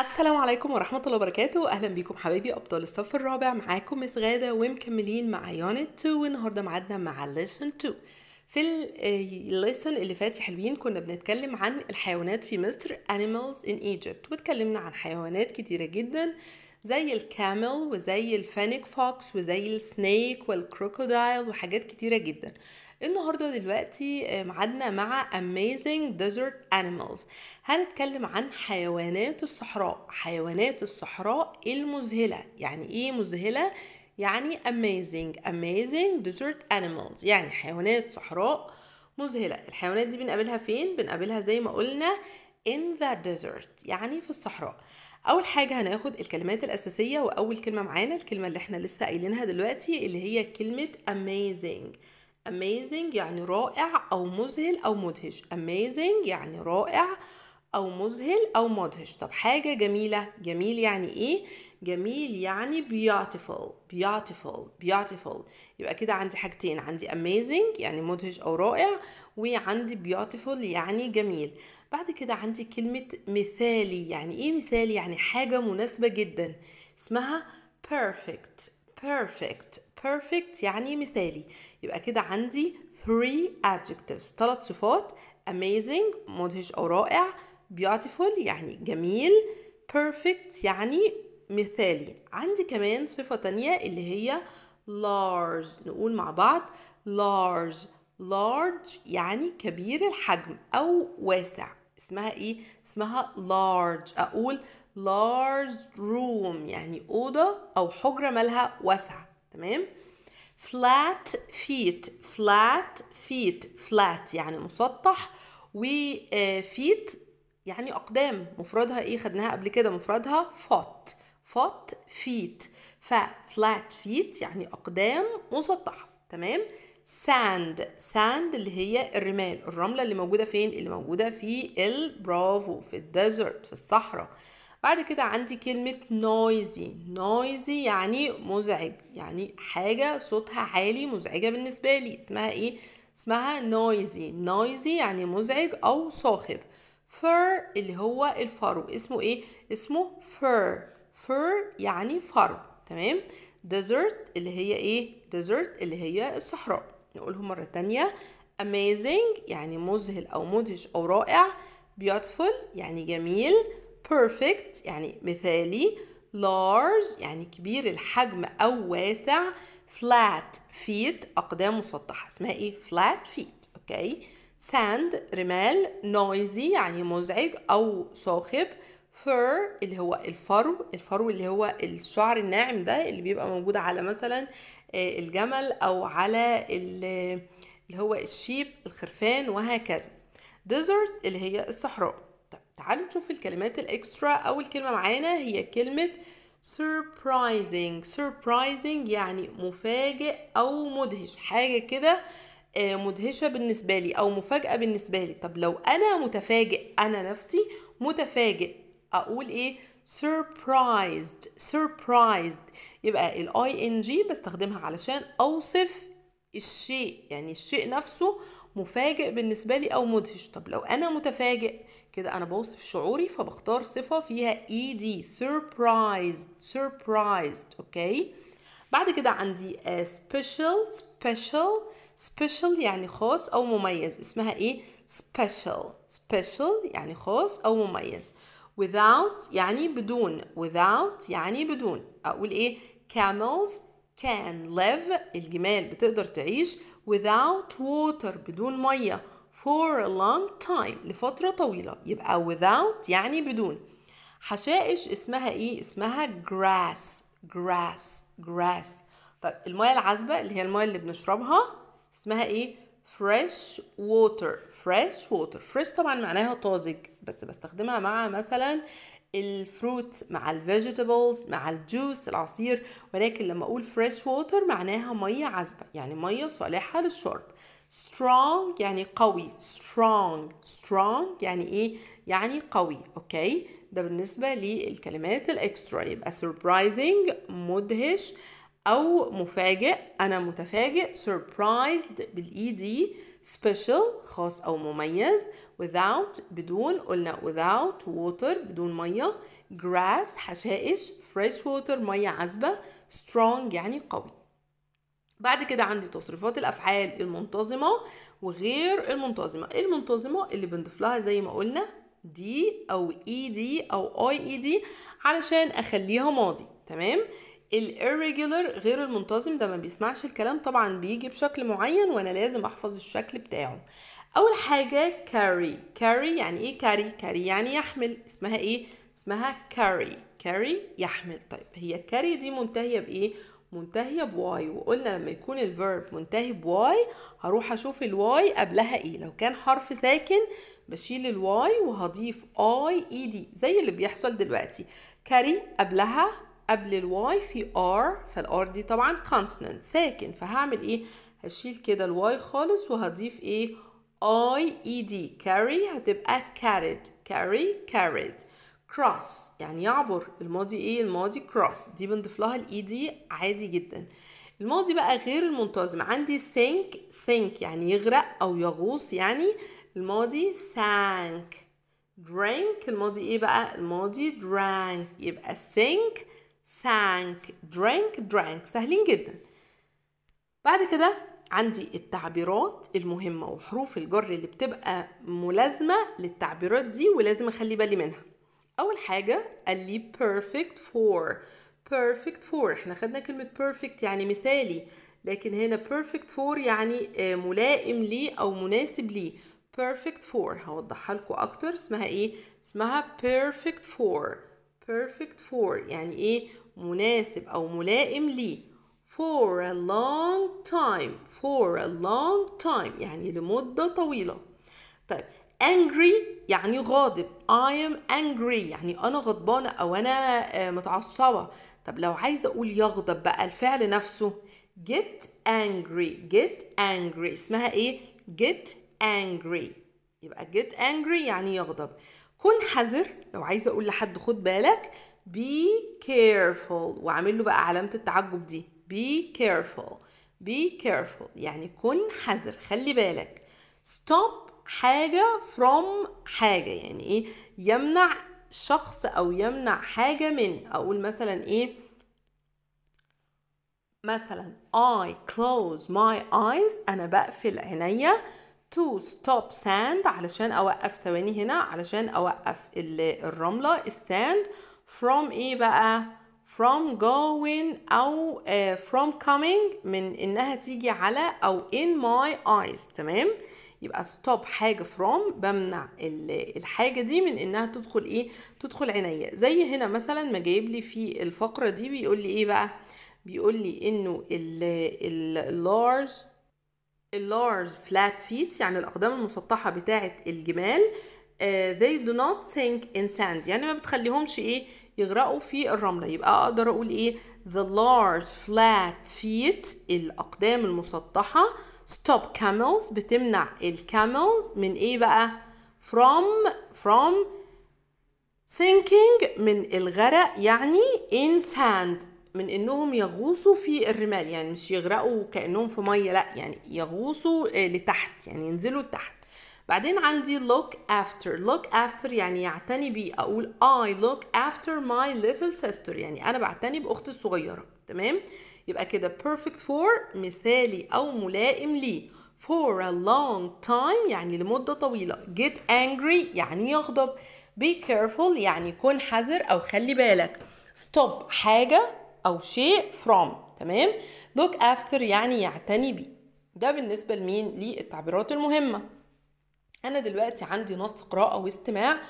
السلام عليكم ورحمة الله وبركاته أهلا بيكم حبايبي أبطال الصف الرابع معاكم مس غادة ومكملين مع يونت 2 والنهاردة معادنا مع ليسون 2 في الليسون آه، اللي فات حلوين كنا بنتكلم عن الحيوانات في مصر animals in Egypt واتكلمنا عن حيوانات كتيرة جدا زي الكامل وزي الفانيك فوكس وزي السنيك والكروكودايل وحاجات كتيرة جدا النهارده دلوقتي معدنا آه، مع Amazing Desert Animals هنتكلم عن حيوانات الصحراء حيوانات الصحراء المذهله يعني ايه مذهله يعني amazing amazing desert animals يعني حيوانات صحراء مذهله الحيوانات دي بنقابلها فين بنقابلها زي ما قلنا in the desert يعني في الصحراء اول حاجه هناخد الكلمات الاساسيه واول كلمه معانا الكلمه اللي احنا لسه قايلينها دلوقتي اللي هي كلمه amazing amazing يعني رائع أو مذهل أو مدهش amazing يعني رائع أو مذهل أو مدهش طب حاجة جميلة جميل يعني إيه؟ جميل يعني beautiful beautiful beautiful يبقى كده عندي حاجتين عندي amazing يعني مدهش أو رائع وعندي beautiful يعني جميل بعد كده عندي كلمة مثالي يعني إيه مثالي؟ يعني حاجة مناسبة جدا اسمها perfect perfect perfect يعني مثالي يبقى كده عندي three adjectives ثلاث صفات amazing مدهش أو رائع beautiful يعني جميل perfect يعني مثالي عندي كمان صفة تانية اللي هي large نقول مع بعض large large يعني كبير الحجم أو واسع اسمها ايه؟ اسمها large أقول large room يعني أوضة أو حجرة مالها واسعة تمام flat feet flat feet flat يعني مسطح و آه، feet يعني أقدام مفردها إيه خدناها قبل كده مفردها foot foot feet ف flat feet يعني أقدام مسطحة تمام sand sand اللي هي الرمال الرملة اللي موجودة فين اللي موجودة في البرافو في الديزرت في الصحراء بعد كده عندي كلمة نويزي نويزي يعني مزعج يعني حاجة صوتها عالي مزعجة بالنسبة لي اسمها ايه؟ اسمها نويزي نويزي يعني مزعج أو صاخب فر اللي هو الفرو اسمه ايه؟ اسمه فر فر يعني فرو تمام؟ ديزرت اللي هي ايه؟ ديزرت اللي هي الصحراء نقولهم مرة تانية amazing يعني مذهل أو مدهش أو رائع beautiful يعني جميل perfect يعني مثالي large يعني كبير الحجم أو واسع flat feet أقدام مسطحة اسمها إيه flat feet أوكي sand رمال noisy يعني مزعج أو صاخب fur اللي هو الفرو الفرو اللي هو الشعر الناعم ده اللي بيبقى موجود على مثلا آه، الجمل أو على اللي هو الشيب الخرفان وهكذا desert اللي هي الصحراء تعالوا نشوف الكلمات الاكسترا اول كلمه معانا هي كلمه surprising surprising يعني مفاجئ او مدهش حاجه كده آه، مدهشه بالنسبه لي او مفاجاه بالنسبه لي طب لو انا متفاجئ انا نفسي متفاجئ اقول ايه surprised surprised يبقى الاي ان جي بستخدمها علشان اوصف الشيء يعني الشيء نفسه مفاجئ بالنسبه لي او مدهش طب لو انا متفاجئ كده انا بوصف شعوري فبختار صفه فيها اي e دي surprised surprised اوكي بعد كده عندي سبيشال آه، special special special يعني خاص او مميز اسمها ايه special special يعني خاص او مميز without يعني بدون without يعني بدون اقول ايه camels can live الجمال بتقدر تعيش without water بدون ميه for a long time لفترة طويلة يبقى without يعني بدون حشائش اسمها ايه؟ اسمها grass grass grass طب المية العذبة اللي هي المية اللي بنشربها اسمها ايه؟ fresh water fresh water fresh طبعا معناها طازج بس بستخدمها مع مثلا الفروت مع الفيجيتابلز مع الجوس العصير ولكن لما اقول fresh water معناها ميه عذبه يعني ميه صالحه للشرب strong يعني قوي strong strong يعني ايه يعني قوي اوكي ده بالنسبة للكلمات الاكسترا يبقى surprising مدهش او مفاجئ انا متفاجئ surprised بالاي دي special خاص او مميز without بدون قلنا without water بدون ميه grass حشائش fresh water ميه عذبة strong يعني قوي بعد كده عندي تصريفات الافعال المنتظمه وغير المنتظمه المنتظمه اللي بنضيف لها زي ما قلنا دي او اي e دي او اي اي دي علشان اخليها ماضي تمام الirregular غير المنتظم ده ما بيسمعش الكلام طبعا بيجي بشكل معين وانا لازم احفظ الشكل بتاعه اول حاجه carry carry يعني ايه carry carry يعني يحمل اسمها ايه اسمها carry carry يحمل طيب هي carry دي منتهيه بايه منتهية بواي وقلنا لما يكون الفيرب منتهي بواي هروح أشوف الواي قبلها إيه لو كان حرف ساكن بشيل الواي وهضيف آي إي دي زي اللي بيحصل دلوقتي كاري قبلها قبل الواي في ار فالار دي طبعا كونسونانت ساكن فهعمل ايه هشيل كده الواي خالص وهضيف ايه اي اي دي كاري هتبقى كاريد كاري كاريد cross يعني يعبر الماضي ايه الماضي cross دي بنضيف لها الاي دي e عادي جدا الماضي بقى غير المنتظم عندي sink sink يعني يغرق او يغوص يعني الماضي sank drink الماضي ايه بقى الماضي drank يبقى sink sank drink drank سهلين جدا بعد كده عندي التعبيرات المهمة وحروف الجر اللي بتبقى ملازمة للتعبيرات دي ولازم اخلي بالي منها اول حاجه قال لي perfect for perfect for احنا خدنا كلمه perfect يعني مثالي لكن هنا perfect for يعني آه، ملائم ليه او مناسب ليه perfect for هوضحها لكم اكتر اسمها ايه اسمها perfect for perfect for يعني ايه مناسب او ملائم ليه for a long time for a long time يعني لمدة طويلة طيب angry يعني غاضب I am angry يعني أنا غضبانة أو أنا آه، متعصبة طب لو عايزة أقول يغضب بقى الفعل نفسه get angry get angry اسمها إيه get angry يبقى get angry يعني يغضب كن حذر لو عايزة أقول لحد خد بالك be careful وأعمل له بقى علامة التعجب دي be careful be careful يعني كن حذر خلي بالك stop حاجة from حاجة يعني ايه يمنع شخص او يمنع حاجة من اقول مثلا ايه مثلا I close my eyes أنا بقفل عينيا to stop sand علشان أوقف ثواني هنا علشان أوقف الرملة الساند from إيه بقى from going أو uh, from coming من إنها تيجي على أو in my eyes تمام يبقى ستوب حاجه فروم بمنع الحاجه دي من انها تدخل ايه تدخل عينيا زي هنا مثلا ما جايب لي في الفقره دي بيقول لي ايه بقى بيقول لي انه اللارج اللارج فلات فيت يعني الاقدام المسطحه بتاعه الجمال آه، they do not sink in sand يعني ما بتخليهمش ايه يغرقوا في الرمله يبقى اقدر اقول ايه the large flat feet الاقدام المسطحه stop camels بتمنع camels من ايه بقى from from sinking من الغرق يعني in sand من انهم يغوصوا في الرمال يعني مش يغرقوا كانهم في ميه لا يعني يغوصوا آه، لتحت يعني ينزلوا لتحت بعدين عندي look after look after يعني يعتني بي اقول I look after my little sister يعني انا بعتني باختي الصغيره تمام يبقى كده perfect for مثالي أو ملائم ليه for a long time يعني لمدة طويلة get angry يعني يغضب be careful يعني كن حذر أو خلي بالك stop حاجة أو شيء from تمام look after يعني يعتني بيه ده بالنسبة لمين للتعبيرات المهمة أنا دلوقتي عندي نص قراءة واستماع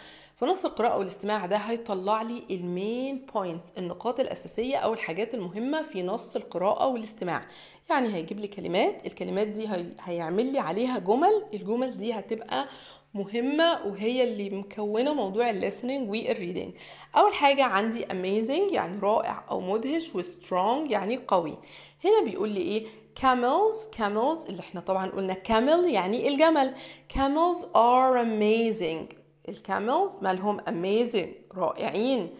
فنص القراءة والاستماع ده هيطلع لي المين بوينتس النقاط الأساسية أو الحاجات المهمة في نص القراءة والاستماع يعني هيجيب لي كلمات الكلمات دي هي... هيعمل لي عليها جمل الجمل دي هتبقى مهمة وهي اللي مكونة موضوع الليسننج والريدنج أول حاجة عندي amazing يعني رائع أو مدهش وسترونج يعني قوي هنا بيقول لي إيه camels camels اللي احنا طبعا قلنا camel يعني الجمل camels are amazing الكاميلز مالهم amazing رائعين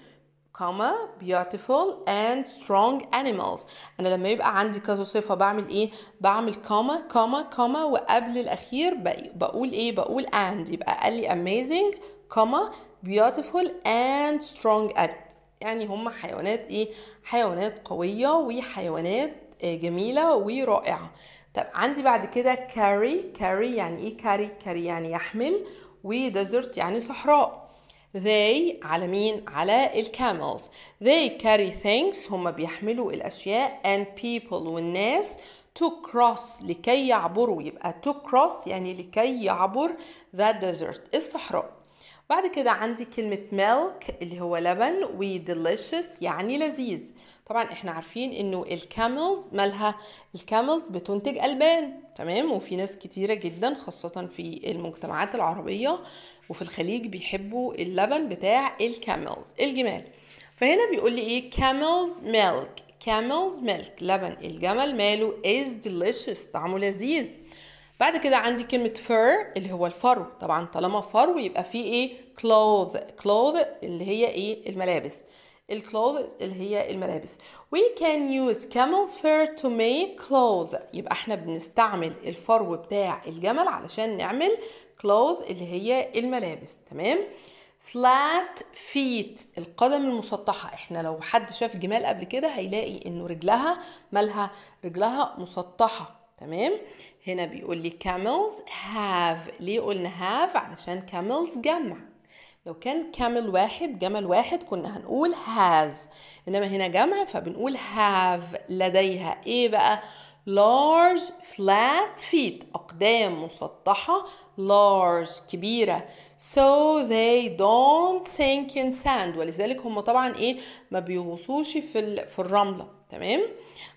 كما beautiful and strong animals انا لما يبقى عندي كذا صفه بعمل ايه بعمل كما كما كما وقبل الاخير بقول ايه بقول and يبقى قال لي amazing كما beautiful and strong animals يعني هم حيوانات ايه حيوانات قويه وحيوانات آه، جميله ورائعه طب عندي بعد كده carry carry يعني ايه carry carry يعني يحمل وديزرت يعني صحراء they على مين على الكاملز they carry things هم بيحملوا الأشياء and people والناس to cross لكي يعبروا يبقى to cross يعني لكي يعبر the desert الصحراء بعد كده عندي كلمة milk اللي هو لبن و delicious يعني لذيذ طبعا احنا عارفين انه الكاملز مالها الكاملز بتنتج ألبان تمام وفي ناس كتيرة جدا خاصة في المجتمعات العربية وفي الخليج بيحبوا اللبن بتاع الكاملز الجمال فهنا بيقول لي ايه camels milk camels milk لبن الجمل ماله is delicious طعمه لذيذ بعد كده عندي كلمة fur اللي هو الفرو طبعا طالما فرو يبقى فيه ايه cloth cloth اللي هي ايه الملابس الكلوث اللي هي الملابس we can use camel's fur to make cloth يبقى احنا بنستعمل الفرو بتاع الجمل علشان نعمل cloth اللي هي الملابس تمام flat feet القدم المسطحة احنا لو حد شاف جمال قبل كده هيلاقي انه رجلها مالها رجلها مسطحة تمام هنا بيقول لي camels have ليه قلنا have علشان camels جمع لو كان كامل واحد جمل واحد كنا هنقول has إنما هنا جمع فبنقول have لديها إيه بقى large flat feet أقدام مسطحة large كبيرة so they don't sink in sand ولذلك هم طبعا إيه ما بيغوصوش في, في الرملة تمام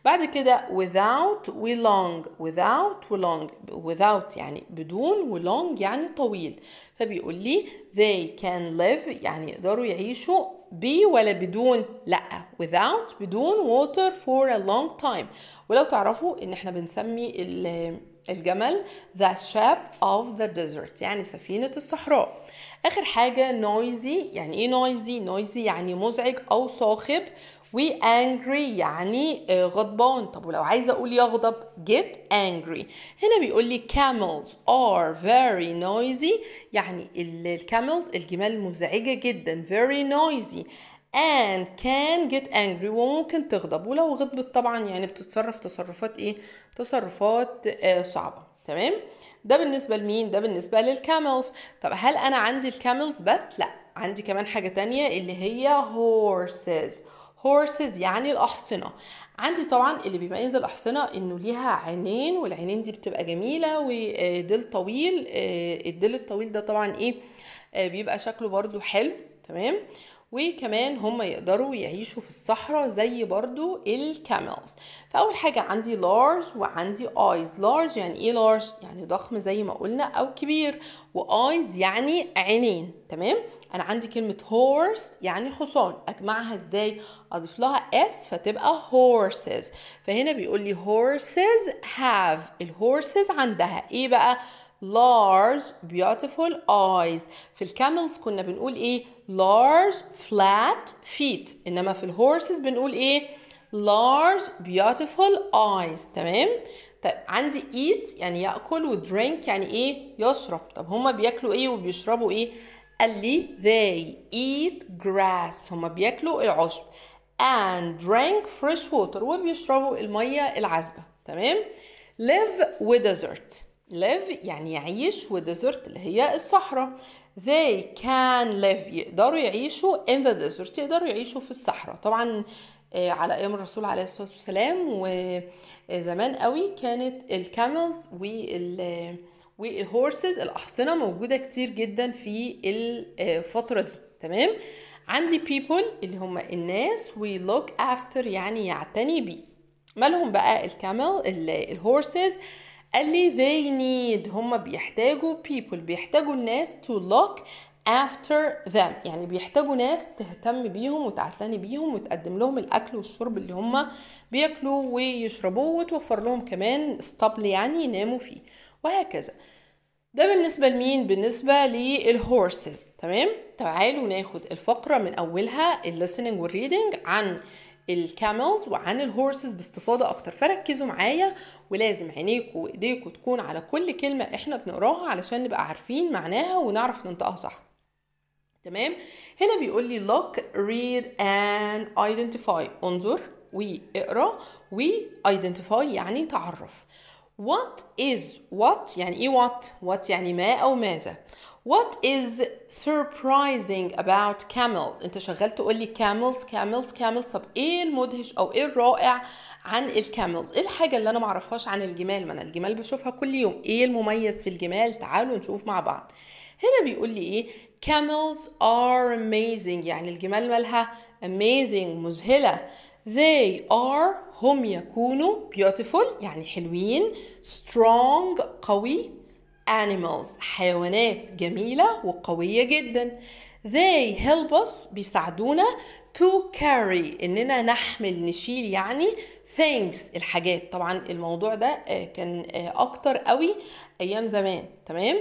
بعد كده without و long without و long without يعني بدون و long يعني طويل فبيقول لي they can live يعني يقدروا يعيشوا بي ولا بدون لا without بدون water for a long time ولو تعرفوا ان احنا بنسمي الجمل the ship of the desert يعني سفينة الصحراء اخر حاجة noisy يعني ايه noisy noisy يعني مزعج او صاخب angry يعني آه، غضبان طب ولو عايزه اقول يغضب get angry هنا بيقول لي camels are very noisy يعني الكاملز الجمال مزعجه جدا very noisy and can get angry وممكن تغضب ولو غضبت طبعا يعني بتتصرف تصرفات ايه تصرفات آه صعبه تمام ده بالنسبه لمين ده بالنسبه للكاملز طب هل انا عندي الكاملز بس لا عندي كمان حاجه تانية اللي هي horses horses يعني الأحصنة عندي طبعا اللي بيميز الأحصنة إنه ليها عينين والعينين دي بتبقى جميلة وديل طويل آه، الديل الطويل ده طبعا إيه آه، بيبقى شكله برضو حلو تمام وكمان هم يقدروا يعيشوا في الصحراء زي برضو الكاميلز فأول حاجة عندي large وعندي eyes large يعني ايه large يعني ضخم زي ما قلنا أو كبير وايز يعني عينين تمام انا عندي كلمه هورس يعني حصان اجمعها ازاي اضيف لها اس فتبقى horses فهنا بيقول لي horses have الهورسز عندها ايه بقى large beautiful eyes في الكاملز كنا بنقول ايه large flat feet انما في الهورسز بنقول ايه large beautiful eyes تمام طيب عندي eat يعني ياكل ودرينك يعني ايه يشرب طب هما بياكلوا ايه وبيشربوا ايه قال لي they eat grass هما بياكلوا العشب and drank fresh water وبيشربوا المية العذبة تمام live with desert live يعني يعيش with desert اللي هي الصحراء they can live يقدروا يعيشوا in the desert يقدروا يعيشوا في الصحراء طبعا آه، على ايام الرسول عليه الصلاه والسلام وزمان قوي كانت الكاملز وال والهورسز الاحصنه موجوده كتير جدا في الفتره دي تمام عندي people اللي هم الناس we look after يعني يعتني بي مالهم بقى الكامل الهورسز قال لي they need هم بيحتاجوا people بيحتاجوا الناس to look after them يعني بيحتاجوا ناس تهتم بيهم وتعتني بيهم وتقدم لهم الاكل والشرب اللي هم بياكلوه ويشربوه وتوفر لهم كمان اسطبل يعني يناموا فيه وهكذا ده بالنسبة لمين؟ بالنسبة للهورسز تمام؟ تعالوا ناخد الفقرة من أولها الليسننج والريدنج عن الكاملز وعن الهورسز باستفاضة أكتر فركزوا معايا ولازم عينيكوا وإيديكوا تكون على كل كلمة إحنا بنقراها علشان نبقى عارفين معناها ونعرف ننطقها صح تمام؟ هنا بيقول لي look, read and identify انظر واقرأ و identify يعني تعرف What is what يعني ايه what what يعني ما او ماذا What is surprising about camels انت شغال تقول لي camels camels camels طب ايه المدهش او ايه الرائع عن الكاملز ايه الحاجه اللي انا معرفهاش عن الجمال ما انا الجمال بشوفها كل يوم ايه المميز في الجمال تعالوا نشوف مع بعض هنا بيقول لي ايه camels are amazing يعني الجمال مالها amazing مذهله they are هم يكونوا beautiful يعني حلوين strong قوي animals حيوانات جميلة وقوية جدا they help us بيساعدونا to carry اننا نحمل نشيل يعني things الحاجات طبعا الموضوع ده آه، كان آه، اكتر قوي ايام زمان تمام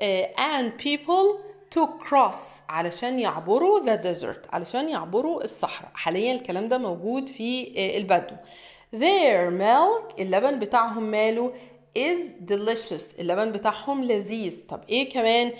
آه، and people to cross علشان يعبروا the desert علشان يعبروا الصحراء حاليا الكلام ده موجود في آه، البدو their milk اللبن بتاعهم ماله is delicious اللبن بتاعهم لذيذ طب ايه كمان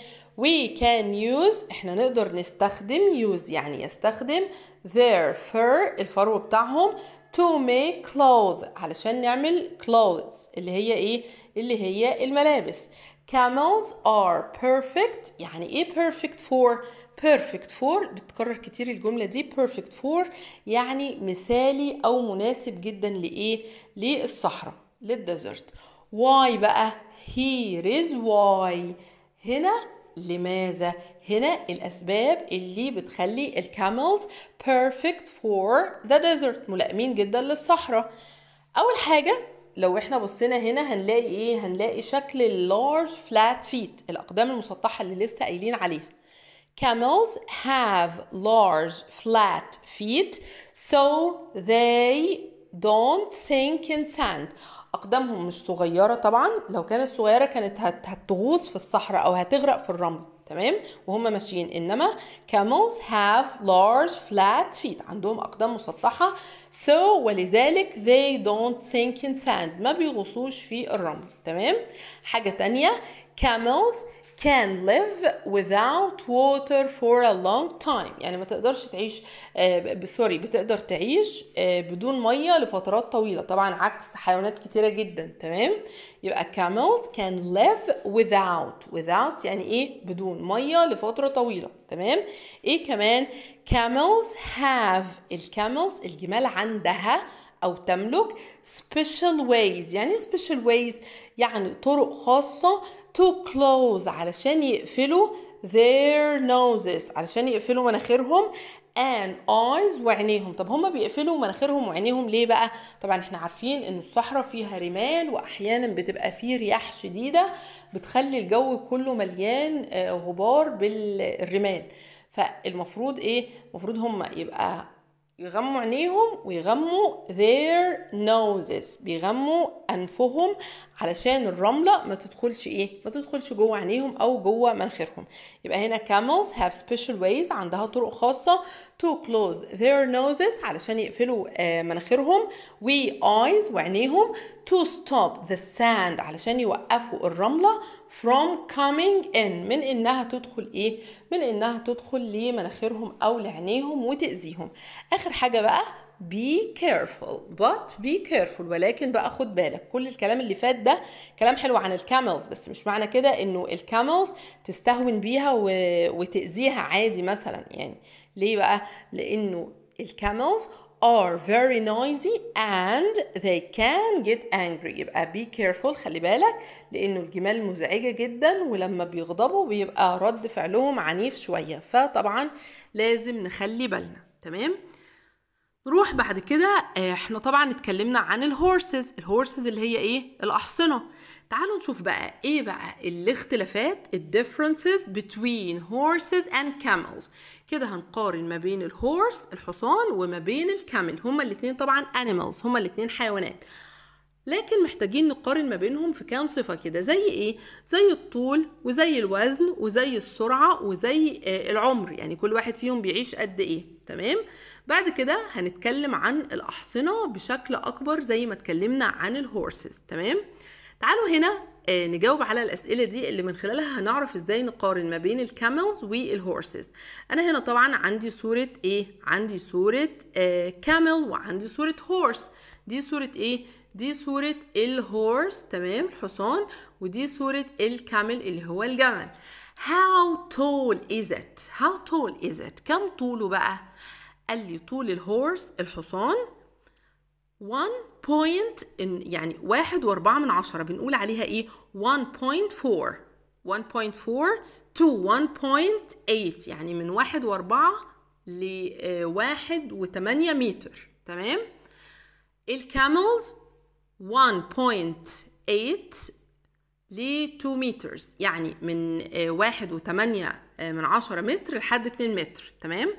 we can use احنا نقدر نستخدم use يعني يستخدم their fur الفرو بتاعهم to make clothes علشان نعمل clothes اللي هي ايه اللي هي الملابس camels are perfect يعني ايه perfect for perfect for بتكرر كتير الجملة دي perfect for يعني مثالي أو مناسب جدا لإيه للصحراء للديزرت why بقى here is why هنا لماذا هنا الأسباب اللي بتخلي الكاملز perfect for the desert ملائمين جدا للصحراء أول حاجة لو احنا بصينا هنا هنلاقي ايه هنلاقي شكل اللارج فلات فيت الاقدام المسطحه اللي لسه قايلين عليها camels have large flat feet so they don't sink in sand اقدامهم مش صغيره طبعا لو كانت صغيره كانت هتغوص في الصحراء او هتغرق في الرمل تمام وهم ماشيين انما camels have large flat feet عندهم اقدام مسطحه so ولذلك they don't sink in sand ما بيغوصوش في الرمل تمام حاجه تانية camels can live without water for a long time يعني ما تقدرش تعيش سوري آه، بتقدر تعيش آه، بدون ميه لفترات طويله طبعا عكس حيوانات كتيره جدا تمام يبقى camels can live without without يعني ايه بدون ميه لفتره طويله تمام ايه كمان camels have الكاملز الجمال عندها أو تملك special ways يعني إيه special ways يعني طرق خاصة to close علشان يقفلوا their noses علشان يقفلوا مناخيرهم and eyes وعينيهم طب هما بيقفلوا مناخيرهم وعينيهم ليه بقى طبعا احنا عارفين ان الصحراء فيها رمال واحيانا بتبقى فيه رياح شديده بتخلي الجو كله مليان آه، غبار بالرمال فالمفروض ايه المفروض هما يبقى يغموا عينيهم ويغموا their noses بيغموا انفهم علشان الرمله ما تدخلش ايه ما تدخلش جوه عينيهم او جوه مناخيرهم يبقى هنا camels have special ways عندها طرق خاصه to close their noses علشان يقفلوا آه، مناخيرهم وي eyes وعينيهم to stop the sand علشان يوقفوا الرمله from coming in من انها تدخل ايه من انها تدخل لمناخيرهم او لعينيهم وتاذيهم اخر حاجه بقى be careful but be careful ولكن بقى خد بالك كل الكلام اللي فات ده كلام حلو عن الكاملز بس مش معنى كده انه الكاملز تستهون بيها و... وتأذيها عادي مثلا يعني ليه بقى لانه الكاملز are very noisy and they can get angry يبقى be careful خلي بالك لأنه الجمال مزعجة جدا ولما بيغضبوا بيبقى رد فعلهم عنيف شوية فطبعا لازم نخلي بالنا تمام نروح بعد كده آه، احنا طبعا اتكلمنا عن الهورسز الهورسز اللي هي ايه الأحصنة تعالوا نشوف بقى ايه بقى الاختلافات ال differences between horses and camels كده هنقارن ما بين الهورس الحصان وما بين الكامل هما الاتنين طبعا animals هما الاتنين حيوانات لكن محتاجين نقارن ما بينهم في كام صفة كده زي ايه؟ زي الطول وزي الوزن وزي السرعة وزي آه، العمر يعني كل واحد فيهم بيعيش قد ايه تمام؟ بعد كده هنتكلم عن الأحصنة بشكل أكبر زي ما اتكلمنا عن الهورسز تمام؟ تعالوا هنا آه، نجاوب على الأسئلة دي اللي من خلالها هنعرف إزاي نقارن ما بين الكاملز والهورسز أنا هنا طبعا عندي صورة إيه؟ عندي صورة كامل آه، وعندي صورة هورس دي صورة إيه؟ دي صورة الهورس تمام الحصان ودي صورة الكامل اللي هو الجمل How tall is it? How tall is it? كم طوله بقى؟ قال لي طول الهورس الحصان 1 بوينت يعني واحد واربعة من عشرة بنقول عليها ايه 1.4 1.4 to 1.8 يعني من واحد واربعة لواحد آه، وتمانية متر تمام الكاملز 1.8 ل 2 متر يعني من آه، واحد وتمانية آه، من عشرة متر لحد 2 متر تمام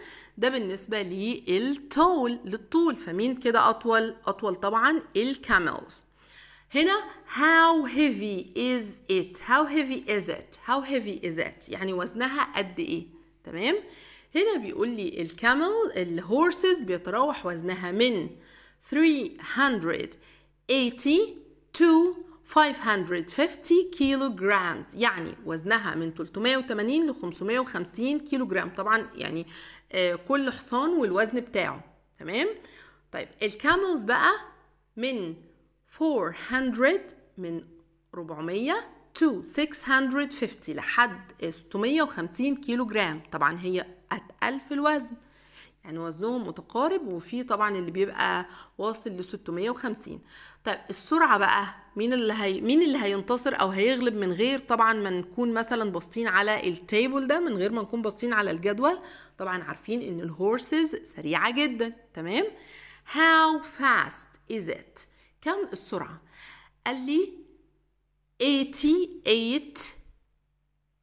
ده بالنسبة للطول للطول فمين كده أطول أطول طبعا الكاملز هنا how heavy is it how heavy is it how heavy is it يعني وزنها قد ايه تمام هنا بيقول لي الكامل الهورسز بيتراوح وزنها من 380 to 550 كيلو جرامز يعني وزنها من 380 ل 550 كيلو جرام طبعا يعني آه، كل حصان والوزن بتاعه تمام طيب الكاملز بقى من 400 من 400 to 650 لحد 650 كيلو جرام طبعا هي اتقل في الوزن يعني وزنهم متقارب وفي طبعا اللي بيبقى واصل ل 650 طيب السرعه بقى مين اللي هي مين اللي هينتصر او هيغلب من غير طبعا ما نكون مثلا باصين على التيبل ده من غير ما نكون باصين على الجدول طبعا عارفين ان الهورسز سريعه جدا تمام هاو فاست از ات كم السرعه قال لي 88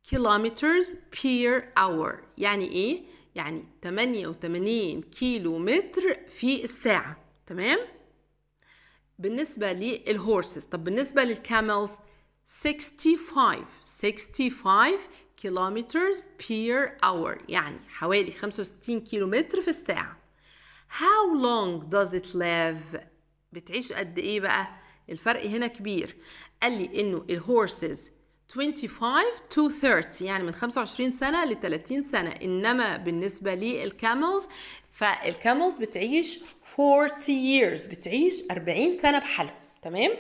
كيلومترز بير اور يعني ايه يعني 88 كيلو متر في الساعة تمام بالنسبة للهورسز طب بالنسبة للكاملز 65 65 كيلومترز بير اور يعني حوالي 65 كيلو متر في الساعة how long does it live بتعيش قد ايه بقى الفرق هنا كبير قال لي انه الهورسز 25 to 30 يعني من 25 سنة ل 30 سنة إنما بالنسبة للكاملز فالكاملز بتعيش 40 years بتعيش 40 سنة بحالها تمام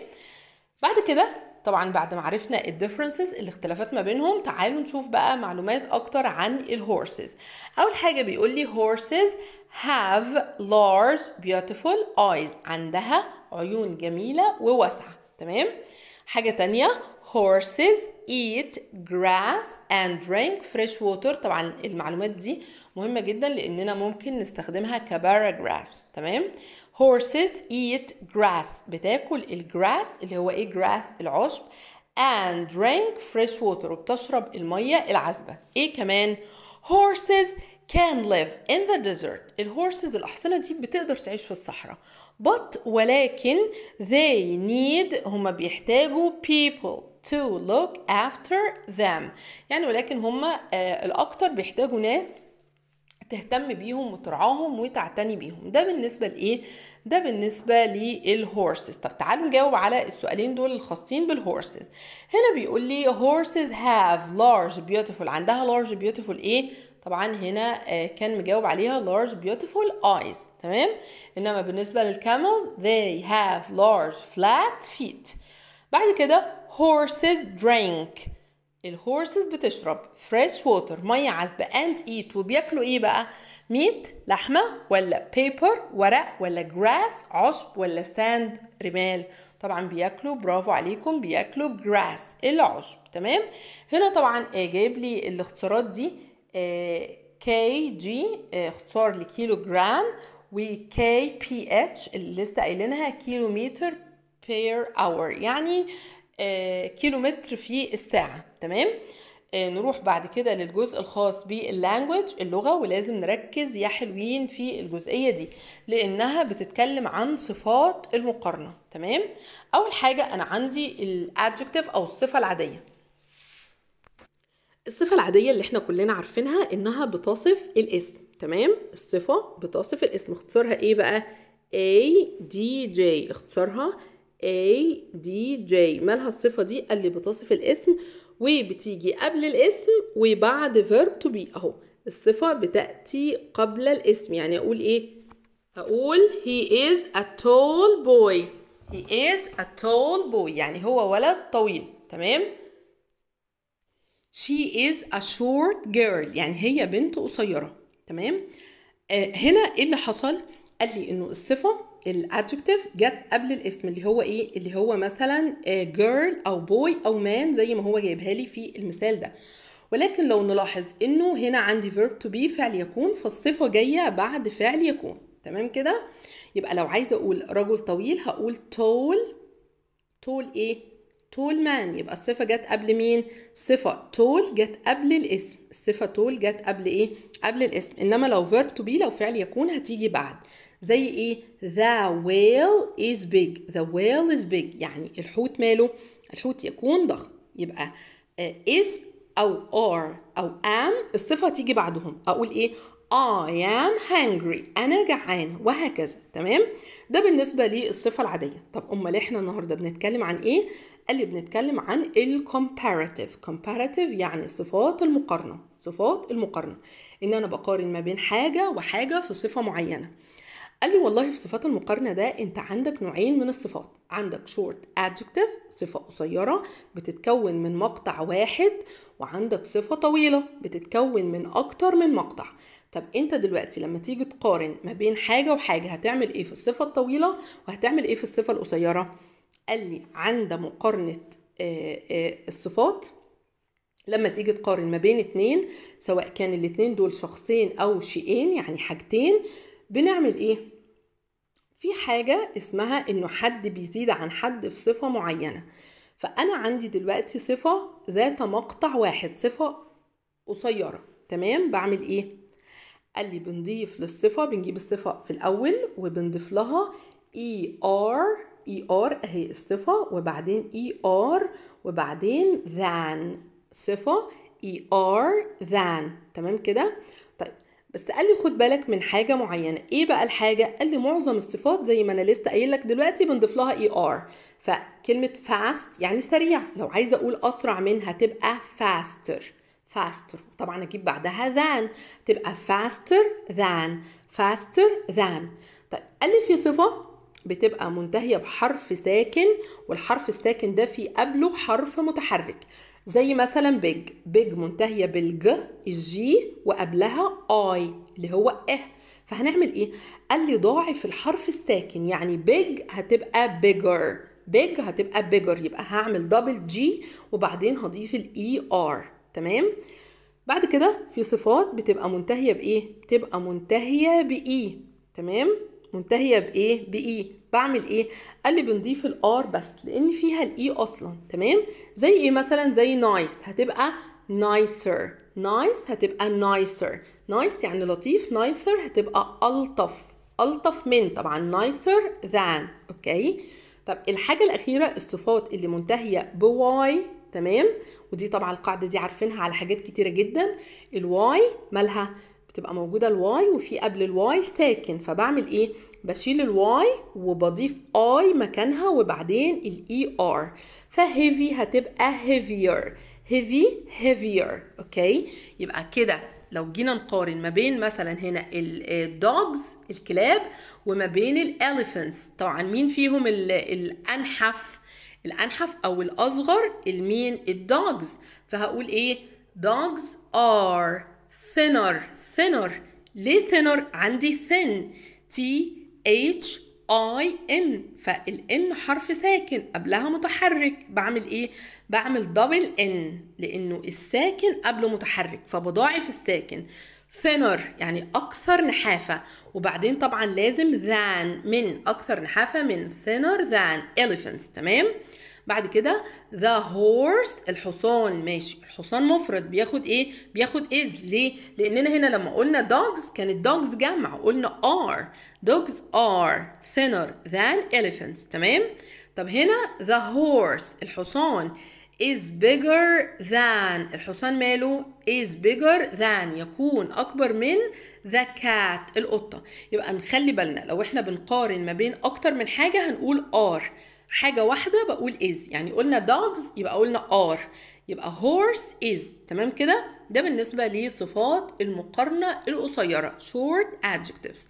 بعد كده طبعا بعد ما عرفنا الديفرنسز الاختلافات ما بينهم تعالوا نشوف بقى معلومات اكتر عن الهورسز اول حاجه بيقول لي هورسز هاف لارج بيوتيفول ايز عندها عيون جميله وواسعه تمام حاجه تانية horses eat grass and drink fresh water طبعا المعلومات دي مهمة جدا لأننا ممكن نستخدمها كباراجرافز تمام horses eat grass بتاكل الجراس اللي هو ايه grass العشب and drink fresh water وبتشرب المية العذبة ايه كمان horses can live in the desert الهورسز الأحصنة دي بتقدر تعيش في الصحراء but ولكن they need هما بيحتاجوا people to look after them يعني ولكن هم آه، الأكتر بيحتاجوا ناس تهتم بيهم وترعاهم وتعتني بيهم ده بالنسبة لإيه؟ ده بالنسبة للهورسز طب تعالوا نجاوب على السؤالين دول الخاصين بالهورسز هنا بيقول لي horses have large beautiful عندها large beautiful إيه؟ طبعا هنا آه، كان مجاوب عليها large beautiful eyes تمام؟ إنما بالنسبة للكاملز they have large flat feet بعد كده horses drink الهورسز بتشرب فريش ووتر ميه عذبه and eat وبياكلوا ايه بقى ميت لحمه ولا بيبر ورق ولا جراس عشب ولا ساند رمال طبعا بياكلوا برافو عليكم بياكلوا جراس العشب تمام هنا طبعا آه، جايب لي الاختصارات دي آه، كي جي آه، اختصار لكيلو جرام وكي بي اتش اللي لسه قايلينها كيلو متر بير اور يعني آه، كيلومتر في الساعة تمام آه، نروح بعد كده للجزء الخاص باللانجوج اللغة ولازم نركز يا حلوين في الجزئية دي لأنها بتتكلم عن صفات المقارنة تمام أول حاجة أنا عندي الادجكتيف أو الصفة العادية الصفة العادية اللي احنا كلنا عارفينها إنها بتصف الاسم تمام الصفة بتصف الاسم اختصارها إيه بقى A D J اختصارها A D J مالها الصفة دي قال لي بتصف الاسم وبتيجي قبل الاسم وبعد verb to be اهو الصفة بتأتي قبل الاسم يعني اقول ايه أقول he is a tall boy he is a tall boy يعني هو ولد طويل تمام she is a short girl يعني هي بنت قصيرة تمام آه هنا ايه اللي حصل قال لي انه الصفة الادجكتيف جت قبل الاسم اللي هو ايه اللي هو مثلا آه، girl او boy او man زي ما هو جايبها لي في المثال ده ولكن لو نلاحظ انه هنا عندي verb to be فعل يكون فالصفه جايه بعد فعل يكون تمام كده يبقى لو عايزه اقول رجل طويل هقول tall tall ايه tall man يبقى الصفه جت قبل مين صفه tall جت قبل الاسم الصفه tall جت قبل ايه قبل الاسم انما لو verb to be لو فعل يكون هتيجي بعد زي ايه the whale is big the whale is big يعني الحوت ماله الحوت يكون ضخم يبقى آه، is او are او am الصفة تيجي بعدهم اقول ايه I am hungry أنا جعان وهكذا تمام ده بالنسبة للصفة العادية طب أمال إحنا النهاردة بنتكلم عن إيه؟ اللي بنتكلم عن ال comparative comparative يعني صفات المقارنة صفات المقارنة إن أنا بقارن ما بين حاجة وحاجة في صفة معينة قال لي والله في صفات المقارنه ده انت عندك نوعين من الصفات عندك شورت ادجكتيف صفه قصيره بتتكون من مقطع واحد وعندك صفه طويله بتتكون من اكتر من مقطع طب انت دلوقتي لما تيجي تقارن ما بين حاجه وحاجه هتعمل ايه في الصفه الطويله وهتعمل ايه في الصفه القصيره قال لي عند مقارنه آه، آه، الصفات لما تيجي تقارن ما بين اتنين سواء كان الاتنين دول شخصين او شيئين يعني حاجتين بنعمل ايه في حاجه اسمها انه حد بيزيد عن حد في صفه معينه فانا عندي دلوقتي صفه ذات مقطع واحد صفه قصيره تمام بعمل ايه قال لي بنضيف للصفه بنجيب الصفه في الاول وبنضيف لها اي ار اي ار اهي الصفه وبعدين اي e ار وبعدين ذان صفه اي e ار ذان تمام كده بس قال لي خد بالك من حاجه معينه ايه بقى الحاجه قال لي معظم الصفات زي ما انا لسه قايل لك دلوقتي بنضيف لها اي e ER. ار فكلمه فاست يعني سريع لو عايزه اقول اسرع منها تبقى فاستر faster طبعا اجيب بعدها than تبقى faster than faster than طيب الف في صفه بتبقى منتهية بحرف ساكن والحرف الساكن ده في قبله حرف متحرك زي مثلا بيج بيج منتهية بالج الجي وقبلها اي اللي هو اه فهنعمل ايه؟ قال لي ضاعف الحرف الساكن يعني بيج هتبقى بيجر بيج هتبقى بيجر يبقى هعمل دبل جي وبعدين هضيف الاي ار e تمام؟ بعد كده في صفات بتبقى منتهية بايه؟ بتبقى منتهية باي تمام؟ منتهيه بايه باي بعمل ايه قال لي بنضيف الار بس لان فيها الاي e اصلا تمام زي ايه مثلا زي نايس هتبقى نايسر نايس هتبقى نايسر نايس يعني لطيف نايسر هتبقى الطف الطف من طبعا نايسر ذان اوكي طب الحاجه الاخيره الصفات اللي منتهيه بواي تمام ودي طبعا القاعده دي عارفينها على حاجات كتيره جدا الواي مالها تبقى موجودة الواي وفي قبل الواي ساكن فبعمل ايه؟ بشيل الواي وبضيف اي مكانها وبعدين الاي ار فهيفي هتبقى هيفير هيفي هيفير اوكي يبقى كده لو جينا نقارن ما بين مثلا هنا الدوجز الكلاب وما بين الاليفنتس طبعا مين فيهم الانحف الانحف او الاصغر المين الدوجز فهقول ايه dogs are thinner thinner ليه thinner عندي thin T H I N فالإن حرف ساكن قبلها متحرك بعمل إيه؟ بعمل دبل إن لأنه الساكن قبله متحرك فبضاعف الساكن thinner يعني أكثر نحافة وبعدين طبعا لازم than من أكثر نحافة من thinner than elephants تمام؟ بعد كده the horse الحصان ماشي الحصان مفرد بياخد ايه بياخد is ليه لاننا هنا لما قلنا dogs كانت dogs جمع قلنا are dogs are thinner than elephants تمام طب هنا the horse الحصان is bigger than الحصان ماله is bigger than يكون أكبر من the cat القطة يبقى نخلي بالنا لو احنا بنقارن ما بين أكتر من حاجة هنقول are حاجه واحده بقول از يعني قلنا dogs يبقى قلنا ار يبقى horse is تمام كده ده بالنسبه لصفات المقارنه القصيره short adjectives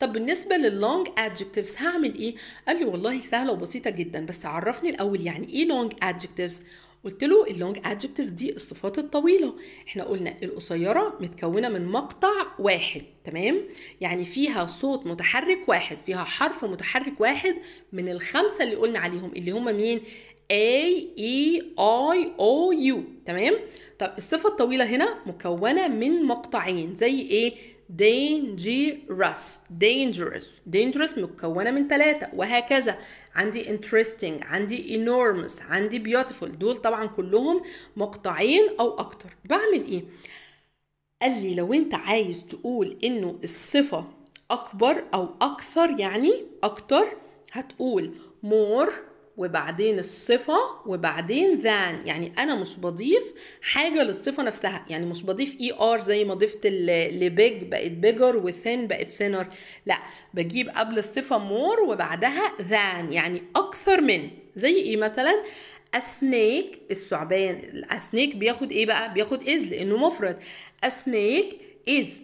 طب بالنسبه لللونج adjectives هعمل ايه قال لي والله سهله وبسيطه جدا بس عرفني الاول يعني ايه long adjectives قلت له اللونج ادجكتيفز دي الصفات الطويله احنا قلنا القصيره متكونه من مقطع واحد تمام يعني فيها صوت متحرك واحد فيها حرف متحرك واحد من الخمسه اللي قلنا عليهم اللي هم مين A E I O U تمام طب الصفة الطويلة هنا مكونة من مقطعين زي ايه dangerous dangerous dangerous مكونة من ثلاثة وهكذا عندي interesting عندي enormous عندي beautiful دول طبعا كلهم مقطعين أو أكتر بعمل إيه؟ قال لي لو أنت عايز تقول إنه الصفة أكبر أو أكثر يعني أكتر هتقول more وبعدين الصفة وبعدين ذان يعني أنا مش بضيف حاجة للصفة نفسها يعني مش بضيف اي e ار زي ما ضفت لبيج بقت بيجر وثين بقت ثينر لا بجيب قبل الصفة مور وبعدها ذان يعني أكثر من زي ايه مثلا اسنيك الثعبان الاسنيك بياخد ايه بقى بياخد از لانه مفرد اسنيك از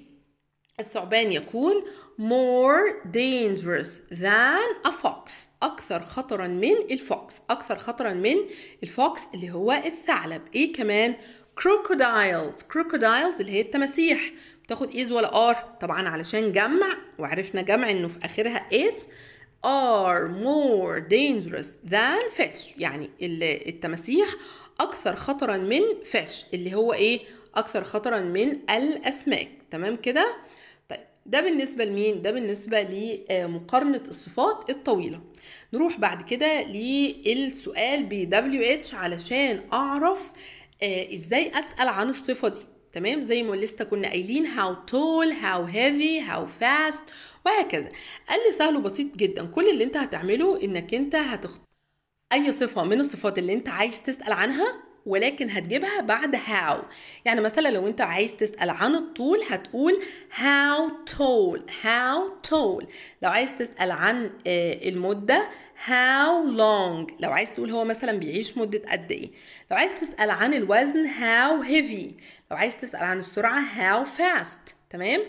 الثعبان يكون more dangerous than a fox أكثر خطرا من الفوكس أكثر خطرا من الفوكس اللي هو الثعلب إيه كمان crocodiles crocodiles اللي هي التماسيح بتاخد إيز ولا آر طبعا علشان جمع وعرفنا جمع إنه في آخرها إيز are more dangerous than fish يعني التماسيح أكثر خطرا من fish اللي هو إيه أكثر خطرا من الأسماك تمام كده ده بالنسبة لمين؟ ده بالنسبة لمقارنة آه، الصفات الطويلة نروح بعد كده للسؤال ب WH علشان أعرف آه، إزاي أسأل عن الصفة دي تمام زي ما لسه كنا قايلين how tall how heavy how fast وهكذا قال سهل وبسيط جدا كل اللي انت هتعمله انك انت هتختار اي صفه من الصفات اللي انت عايز تسال عنها ولكن هتجيبها بعد how يعني مثلا لو انت عايز تسأل عن الطول هتقول how tall how tall لو عايز تسأل عن آه، المدة how long لو عايز تقول هو مثلا بيعيش مدة قد ايه لو عايز تسأل عن الوزن how heavy لو عايز تسأل عن السرعة how fast تمام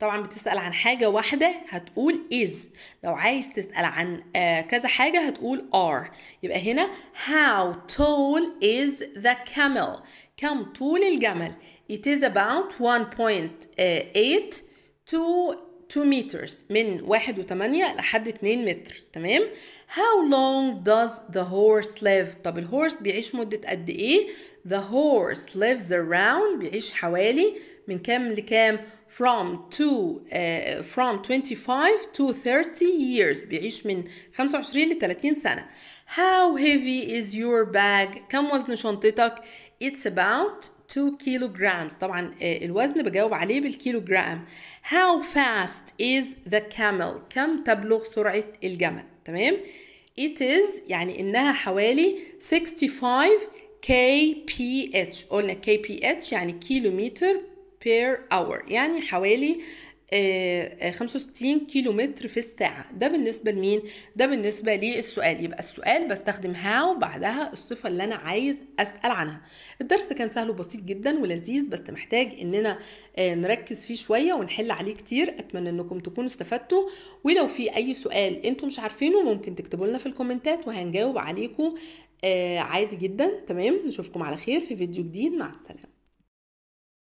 طبعا بتسأل عن حاجة واحدة هتقول is لو عايز تسأل عن آه، كذا حاجة هتقول are يبقى هنا how tall is the camel كم طول الجمل it is about 1.8 to 2 meters من 1.8 لحد 2 متر تمام how long does the horse live طب الهورس بيعيش مدة قد ايه the horse lives around بيعيش حوالي من كام لكام from to uh, from 25 to 30 years بيعيش من 25 ل 30 سنة how heavy is your bag كم وزن شنطتك it's about 2 kilograms طبعا الوزن بجاوب عليه بالكيلوغرام how fast is the camel كم تبلغ سرعة الجمل تمام it is يعني انها حوالي 65 kph قلنا kph يعني كيلومتر بير اور يعني حوالي 65 كيلو متر في الساعة ده بالنسبة لمين؟ ده بالنسبة للسؤال يبقى السؤال بستخدم هاو بعدها الصفة اللي أنا عايز أسأل عنها الدرس كان سهل وبسيط جدا ولذيذ بس محتاج إننا آه، نركز فيه شوية ونحل عليه كتير أتمنى إنكم تكونوا استفدتوا ولو في أي سؤال أنتم مش عارفينه ممكن تكتبوا لنا في الكومنتات وهنجاوب عليكم آه، عادي جدا تمام نشوفكم على خير في فيديو جديد مع السلامة